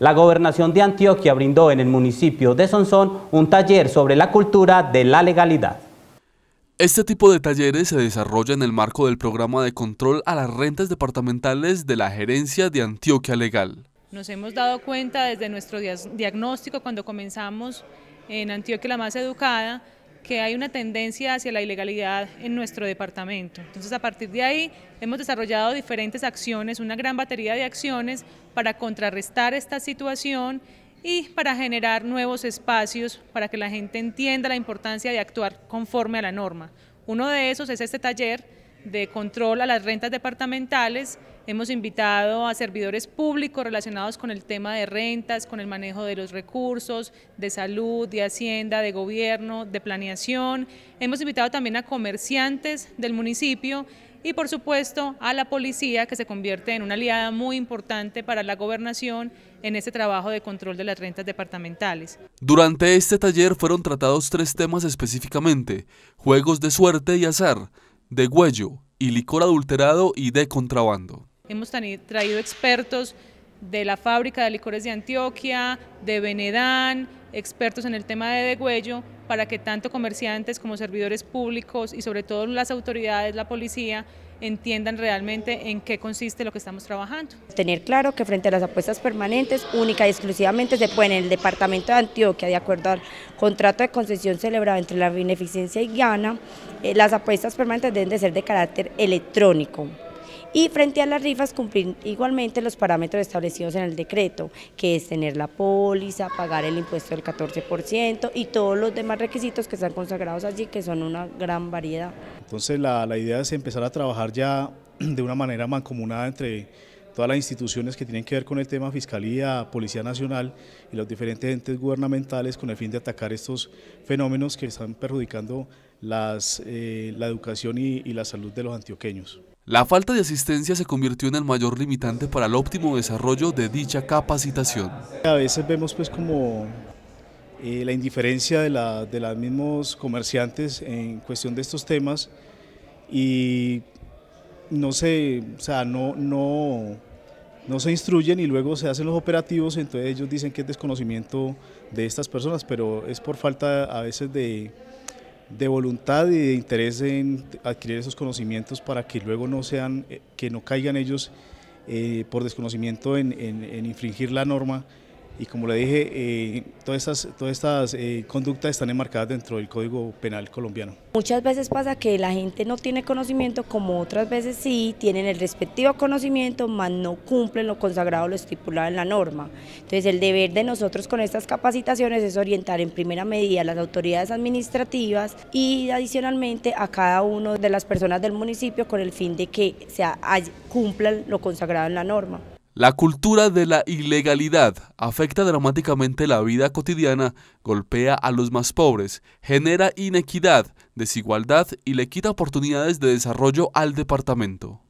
La gobernación de Antioquia brindó en el municipio de Sonsón un taller sobre la cultura de la legalidad. Este tipo de talleres se desarrolla en el marco del programa de control a las rentas departamentales de la Gerencia de Antioquia Legal. Nos hemos dado cuenta desde nuestro diagnóstico cuando comenzamos en Antioquia la más educada que hay una tendencia hacia la ilegalidad en nuestro departamento. Entonces, a partir de ahí, hemos desarrollado diferentes acciones, una gran batería de acciones para contrarrestar esta situación y para generar nuevos espacios para que la gente entienda la importancia de actuar conforme a la norma. Uno de esos es este taller de control a las rentas departamentales. Hemos invitado a servidores públicos relacionados con el tema de rentas, con el manejo de los recursos, de salud, de hacienda, de gobierno, de planeación. Hemos invitado también a comerciantes del municipio y por supuesto a la policía que se convierte en una aliada muy importante para la gobernación en este trabajo de control de las rentas departamentales. Durante este taller fueron tratados tres temas específicamente, juegos de suerte y azar, de degüello y licor adulterado y de contrabando. Hemos traído expertos de la fábrica de licores de Antioquia, de Benedán, expertos en el tema de degüello, para que tanto comerciantes como servidores públicos y sobre todo las autoridades, la policía, entiendan realmente en qué consiste lo que estamos trabajando. Tener claro que frente a las apuestas permanentes, única y exclusivamente se pueden en el departamento de Antioquia, de acuerdo al contrato de concesión celebrado entre la Beneficencia y Guiana, eh, las apuestas permanentes deben de ser de carácter electrónico y frente a las rifas cumplir igualmente los parámetros establecidos en el decreto, que es tener la póliza, pagar el impuesto del 14% y todos los demás requisitos que están consagrados allí, que son una gran variedad. Entonces la, idea es empezar a trabajar ya de una manera mancomunada entre todas las instituciones que tienen que ver con el tema Fiscalía, Policía Nacional y los diferentes entes gubernamentales con el fin de atacar estos fenómenos que están perjudicando las, eh, la educación y, la salud de los antioqueños. La falta de asistencia se convirtió en el mayor limitante para el óptimo desarrollo de dicha capacitación. A veces vemos pues como eh, la indiferencia de, de los mismos comerciantes en cuestión de estos temas y no se, sea, no, no, no se instruyen y luego se hacen los operativos, entonces ellos dicen que es desconocimiento de estas personas, pero es por falta a veces de, voluntad y de interés en adquirir esos conocimientos para que luego no sean, eh, que no caigan ellos eh, por desconocimiento en, en infringir la norma y como le dije, eh, todas estas, eh, conductas están enmarcadas dentro del Código Penal colombiano. Muchas veces pasa que la gente no tiene conocimiento, como otras veces sí, tienen el respectivo conocimiento, mas no cumplen lo consagrado, lo estipulado en la norma. Entonces el deber de nosotros con estas capacitaciones es orientar en primera medida a las autoridades administrativas y adicionalmente a cada una de las personas del municipio con el fin de que se cumplan lo consagrado en la norma. La cultura de la ilegalidad afecta dramáticamente la vida cotidiana, golpea a los más pobres, genera inequidad, desigualdad y le quita oportunidades de desarrollo al departamento.